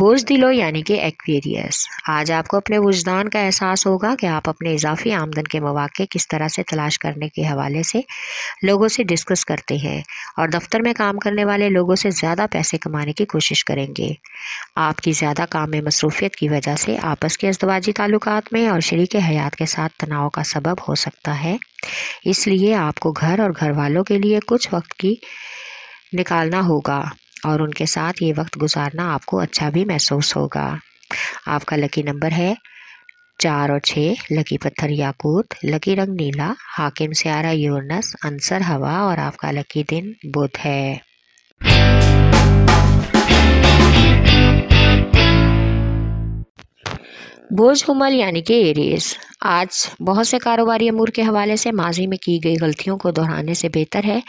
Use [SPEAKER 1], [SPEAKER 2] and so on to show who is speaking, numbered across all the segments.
[SPEAKER 1] बुज दिलो यानी कि एक्वेरियस आज आपको अपने वजदान का एहसास होगा कि आप अपने इजाफी आमदन के मौाक़े किस तरह से तलाश करने के हवाले से लोगों से डिस्कस करते हैं और दफ्तर में काम करने वाले लोगों से ज़्यादा पैसे कमाने की कोशिश करेंगे आपकी ज़्यादा काम में मसरूफियत की वजह से आपस के अजदवाजी ताल्लुक में और शरीक हयात के साथ तनाव का सबब हो सकता है इसलिए आपको घर और घर वालों के लिए कुछ वक्त की निकालना होगा और उनके साथ ये वक्त गुजारना आपको अच्छा भी महसूस होगा आपका लकी नंबर है चार और छः लकी पत्थर याकूत लकी रंग नीला हाकिम से आ रहा यूरनस अंसर हवा और आपका लकी दिन बुध है बोझकुमल यानी कि एरीज आज बहुत से कारोबारी अमूर के हवाले से माजी में की गई गलतियों को दोहराने से बेहतर है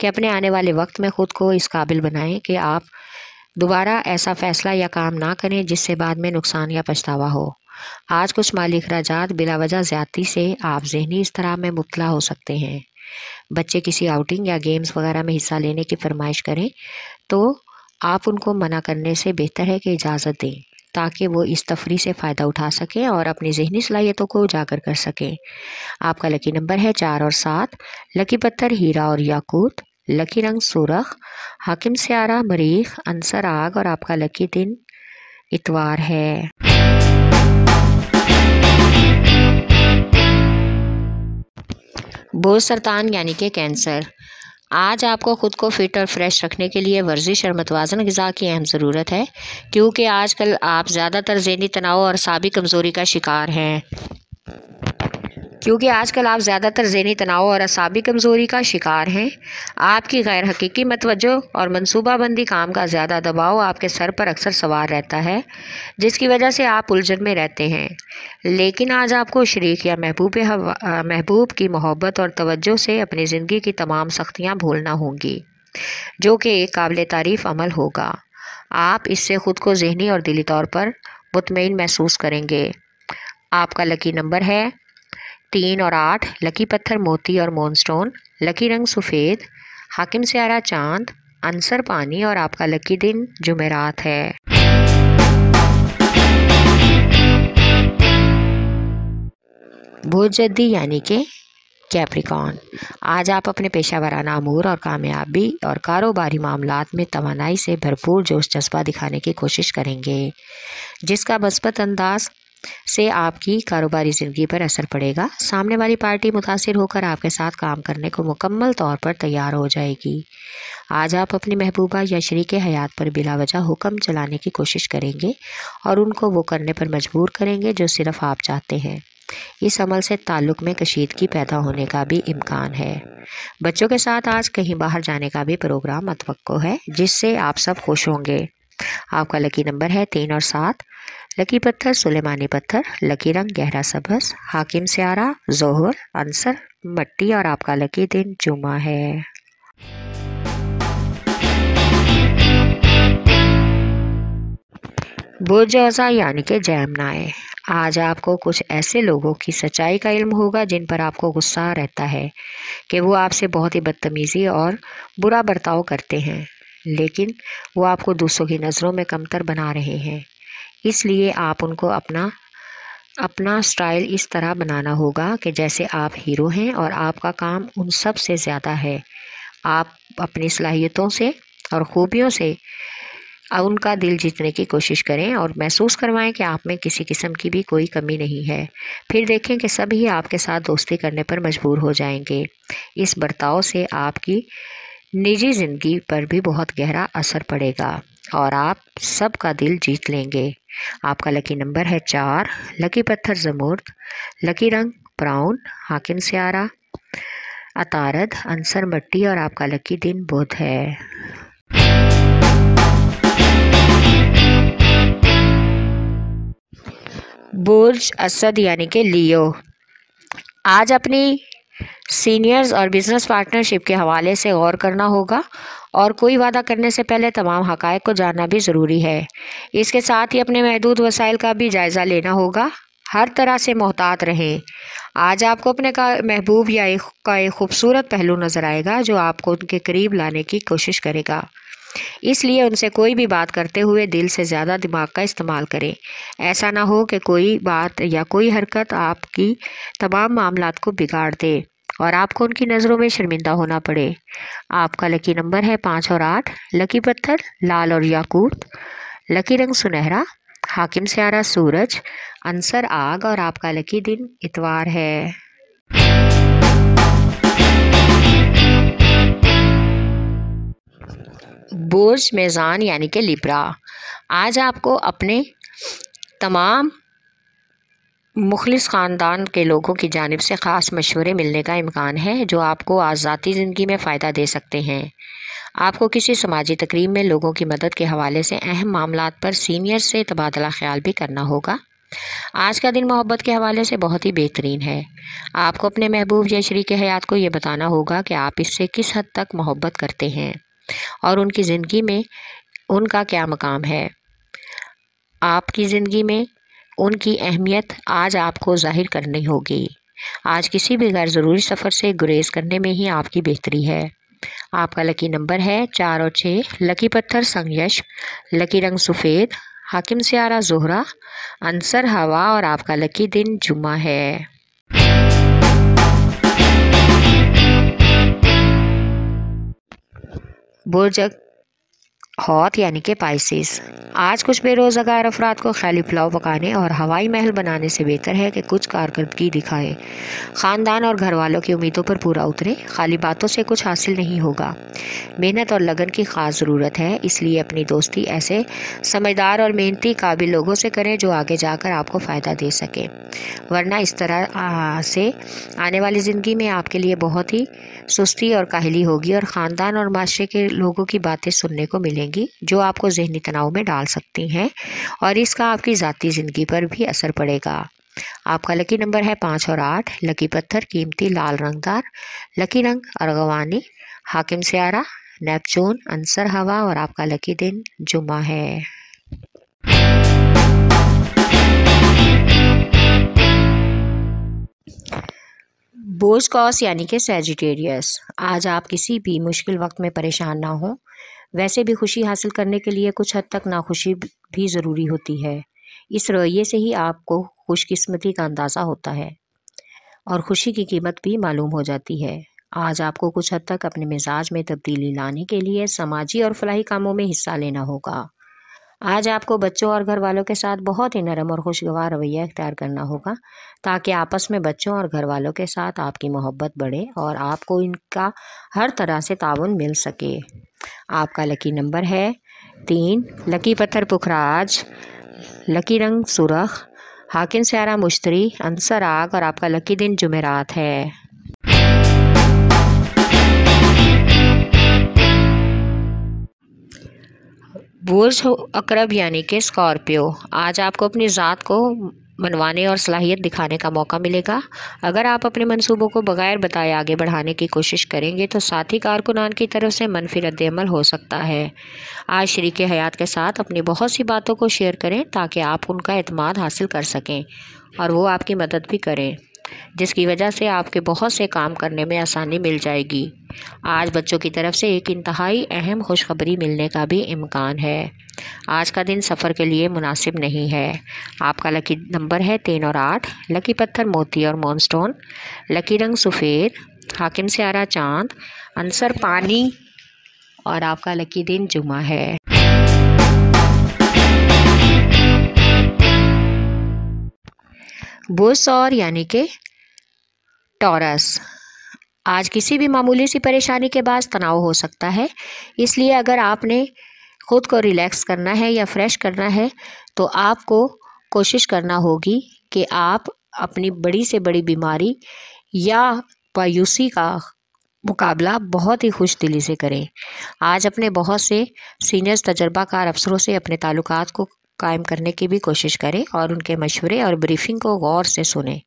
[SPEAKER 1] कि अपने आने वाले वक्त में ख़ुद को इस काबिल बनाएं कि आप दोबारा ऐसा फ़ैसला या काम ना करें जिससे बाद में नुकसान या पछतावा हो आज कुछ माली अखराज बिलावजह ज़्यादती से आप जहनी इसतरा में मुबला हो सकते हैं बच्चे किसी आउटिंग या गेम्स वगैरह में हिस्सा लेने की फरमाइश करें तो आप उनको मना करने से बेहतर है कि इजाज़त दें ताकि वो इस तफरी से फ़ायदा उठा सकें और अपनी जहनी सलाहियतों को उजागर कर सकें आपका लकी नंबर है चार और सात लकी पत्थर हीरा और याकूत लकी रंग सुरख हाकिम स्यारा मरीख अंसर आग और आपका लकी दिन इतवार है बोझ सरतान यानी कि कैंसर आज आपको ख़ुद को फिट और फ्रेश रखने के लिए वर्जिश और मतवाजन गज़ा की अहम ज़रूरत है क्योंकि आजकल आप ज़्यादातर जहनी तनाव और सबी कमज़ोरी का शिकार हैं क्योंकि आजकल आप ज़्यादातर जहनी तनाव और असाबी कमज़ोरी का शिकार हैं आपकी गैर हकीकी मतवजो और मनसूबाबंदी काम का ज़्यादा दबाव आपके सर पर अक्सर सवार रहता है जिसकी वजह से आप उलझन में रहते हैं लेकिन आज आपको शरीक या महबूब महबूब की मोहब्बत और तवज्जो से अपनी ज़िंदगी की तमाम सख्तियाँ भूलना होंगी जो कि एक काबिल तारीफ अमल होगा आप इससे ख़ुद को जहनी और दिली तौर पर मुतमिन महसूस करेंगे आपका लकी नंबर है तीन और आठ लकी पत्थर मोती और मोनस्टोन लकी रंग सफ़ेद हाकिम स्यारा चांद आंसर पानी और आपका लकी दिन जुमेरात है भोजद्दी यानी कि कैप्रिकॉन आज आप अपने पेशा वाराना अमूर और कामयाबी और कारोबारी मामला में तोानाई से भरपूर जोश जज्बा दिखाने की कोशिश करेंगे जिसका बस्बत अंदाज से आपकी कारोबारी ज़िंदगी पर असर पड़ेगा सामने वाली पार्टी मुतासर होकर आपके साथ काम करने को मुकम्मल तौर पर तैयार हो जाएगी आज आप अपनी महबूबा या शरीक हयात पर बिला वजह हुक्म चलाने की कोशिश करेंगे और उनको वो करने पर मजबूर करेंगे जो सिर्फ आप चाहते हैं इस अमल से ताल्लुक में कशीदगी पैदा होने का भी इम्कान है बच्चों के साथ आज कहीं बाहर जाने का भी प्रोग्राम मतवक़ है जिससे आप सब खुश होंगे आपका लकी नंबर है तीन और सात लकी पत्थर सुलेमानी पत्थर लकी रंग गहरा सबस हाकिम स्यारा जोहर अंसर मट्टी और आपका लकी दिन जुमा है बुरजौजा यानी के जैमनाए आज आपको कुछ ऐसे लोगों की सच्चाई का इल्म होगा जिन पर आपको गुस्सा रहता है कि वो आपसे बहुत ही बदतमीज़ी और बुरा बर्ताव करते हैं लेकिन वो आपको दूसरों की नज़रों में कमतर बना रहे हैं इसलिए आप उनको अपना अपना स्टाइल इस तरह बनाना होगा कि जैसे आप हीरो हैं और आपका काम उन सब से ज़्यादा है आप अपनी सलाहियतों से और ख़ूबियों से उनका दिल जीतने की कोशिश करें और महसूस करवाएं कि आप में किसी किस्म की भी कोई कमी नहीं है फिर देखें कि सभी आपके साथ दोस्ती करने पर मजबूर हो जाएंगे इस बर्ताव से आपकी निजी ज़िंदगी पर भी बहुत गहरा असर पड़ेगा और आप सबका दिल जीत लेंगे आपका लकी नंबर है चार लकी पत्थर जमुर्द लकी रंग ब्राउन हाकिम सियारा अतारद अंसर मट्टी और आपका लकी दिन बुध है बुर्ज असद यानी के लियो आज अपनी सीनियर्स और बिजनेस पार्टनरशिप के हवाले से गौर करना होगा और कोई वादा करने से पहले तमाम हक़ को जानना भी ज़रूरी है इसके साथ ही अपने महदूद वसाइल का भी जायज़ा लेना होगा हर तरह से मोहतात रहें आज आपको अपने का महबूब या एक का एक खूबसूरत पहलू नज़र आएगा जो आपको उनके करीब लाने की कोशिश करेगा इसलिए उनसे कोई भी बात करते हुए दिल से ज़्यादा दिमाग का इस्तेमाल करें ऐसा ना हो कि कोई बात या कोई हरकत आपकी तमाम मामला को बिगाड़ दे और आपको उनकी नज़रों में शर्मिंदा होना पड़े आपका लकी नंबर है पाँच और आठ लकी पत्थर लाल और याकूत लकी रंग सुनहरा हाकिम स्यारा सूरज अंसर आग और आपका लकी दिन इतवार है बोझ मेज़ान यानी कि लिब्रा आज आपको अपने तमाम मुखलिस ख़ानदान के लोगों की जानब से ख़ास मशवरे मिलने का इम्कान है जो आपको आज़ाती ज़िंदगी में फ़ायदा दे सकते हैं आपको किसी समाजी तकरीब में लोगों की मदद के हवाले से अहम मामला पर सीनियर से तबादला ख्याल भी करना होगा आज का दिन मोहब्बत के हवाले से बहुत ही बेहतरीन है आपको अपने महबूब या शरीक हयात को ये बताना होगा कि आप इससे किस हद तक मोहब्बत करते हैं और उनकी ज़िंदगी में उनका क्या मकाम है आपकी ज़िंदगी में उनकी अहमियत आज आपको जाहिर करनी होगी आज किसी भी गैर ज़रूरी सफ़र से गुरेज करने में ही आपकी बेहतरी है आपका लकी नंबर है चार और छः लकी पत्थर संयश लकी रंग सफ़ेद हाकिम सियारा जोहरा अंसर हवा और आपका लकी दिन जुमा है बुरज हौत यानी कि पाइसिस आज कुछ बेरोज़गार अफराद को ख्याली पुलाव पकाने और हवाई महल बनाने से बेहतर है कि कुछ कारकर्दगी दिखाएं ख़ानदान और घर वालों की उम्मीदों पर पूरा उतरें खाली बातों से कुछ हासिल नहीं होगा मेहनत और लगन की ख़ास ज़रूरत है इसलिए अपनी दोस्ती ऐसे समझदार और मेहनती काबिल लोगों से करें जो आगे जाकर आपको फ़ायदा दे सकें वरना इस तरह से आने वाली ज़िंदगी में आपके लिए बहुत ही सुस्ती और काहली होगी और ख़ानदान और माशरे के लोगों की बातें सुनने को मिलेंगी मिलेंगी जो आपको जहनी तनाव में डाल सकती हैं और इसका आपकी ज़ाती ज़िंदगी पर भी असर पड़ेगा आपका लकी नंबर है पाँच और आठ लकी पत्थर कीमती लाल रंगदार लकी रंग अरगवानी हाकिम स्यारा नेपचून अंसर हवा और आपका लकी दिन जुमा है बोझ कॉस यानी कि सेजिटेरियस आज आप किसी भी मुश्किल वक्त में परेशान ना हो वैसे भी खुशी हासिल करने के लिए कुछ हद तक नाखुशी भी ज़रूरी होती है इस रवैये से ही आपको खुशकस्मती का अंदाज़ा होता है और खुशी की कीमत भी मालूम हो जाती है आज आपको कुछ हद तक अपने मिजाज में तब्दीली लाने के लिए समाजी और फलाही कामों में हिस्सा लेना होगा आज आपको बच्चों और घर वालों के साथ बहुत ही नरम और खुशगवार रवैया इख्तियार करना होगा ताकि आपस में बच्चों और घर वालों के साथ आपकी मोहब्बत बढ़े और आपको इनका हर तरह से ताउन मिल सके आपका लकी नंबर है तीन लकी पत्थर पुखराज लकी रंग सुरख हाकिन स्यारा मुश्तरी अंसर आग और आपका लकी दिन जुमेरात है बुर्ज अक्रब यानी कि स्कॉर्पियो आज आपको अपनी ज़ात को मनवाने और सलाहियत दिखाने का मौका मिलेगा अगर आप अपने मंसूबों को बगैर बताए आगे बढ़ाने की कोशिश करेंगे तो साथी कारकुनान की तरफ से मनफी रद्दमल हो सकता है आज शरीक हयात के साथ अपनी बहुत सी बातों को शेयर करें ताकि आप उनका अतमाद हासिल कर सकें और वो आपकी मदद भी करें जिसकी वजह से आपके बहुत से काम करने में आसानी मिल जाएगी आज बच्चों की तरफ से एक इंतहाई अहम खुशखबरी मिलने का भी इम्कान है आज का दिन सफ़र के लिए मुनासिब नहीं है आपका लकी नंबर है तीन और आठ लकी पत्थर मोती और मोनस्टोन लकी रंग सफ़ेद हाकिम से आरा चाँद अंसर पानी और आपका लकी दिन जुमा है बुस और यानी कि टॉरस आज किसी भी मामूली सी परेशानी के बाद तनाव हो सकता है इसलिए अगर आपने ख़ुद को रिलैक्स करना है या फ्रेश करना है तो आपको कोशिश करना होगी कि आप अपनी बड़ी से बड़ी बीमारी या मायूसी का मुकाबला बहुत ही खुश दिली से करें आज अपने बहुत से सीनियर्स तजर्बाकार अफसरों से अपने ताल्लुकात को कायम करने की भी कोशिश करें और उनके मशवरे और ब्रीफिंग को गौर से सुने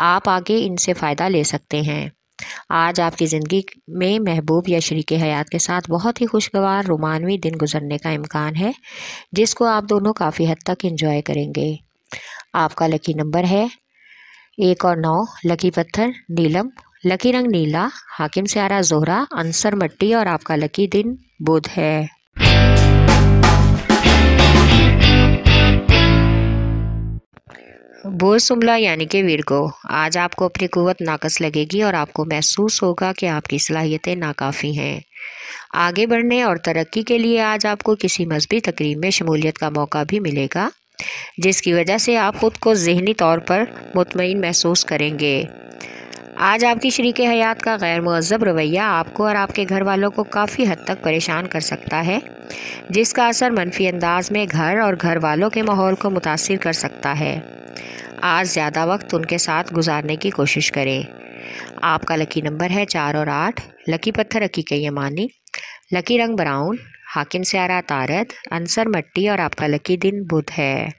[SPEAKER 1] आप आगे इनसे फ़ायदा ले सकते हैं आज आपकी ज़िंदगी में महबूब या शरीक हयात के साथ बहुत ही खुशगवार रोमानवी दिन गुजरने का इम्कान है जिसको आप दोनों काफ़ी हद तक इंजॉय करेंगे आपका लकी नंबर है एक और नौ लकी पत्थर नीलम लकी रंग नीला हाकिम स्यारा जोहरा अंसर मट्टी और आपका लकी दिन बुध है बुरस उमला यानी कि वीरगो आज आपको अपनी कुवत नाकस लगेगी और आपको महसूस होगा कि आपकी सलाहियतें नाकाफ़ी हैं आगे बढ़ने और तरक्की के लिए आज आपको किसी मजहबी तकरीब में शमूलियत का मौका भी मिलेगा जिसकी वजह से आप ख़ुद को जहनी तौर पर मुतमिन महसूस करेंगे आज आपकी शरीक हयात का गैर महजब रवैया आपको और आपके घर वालों को काफ़ी हद तक परेशान कर सकता है जिसका असर मनफी अंदाज में घर और घर वालों के माहौल को मुतासर कर सकता है आज ज़्यादा वक्त उनके साथ गुजारने की कोशिश करें आपका लकी नंबर है चार और आठ लकी पत्थर हकीक यमानी लकी रंग ब्राउन हाकिम स्यारा तारत अंसर मट्टी और आपका लकी दिन बुध है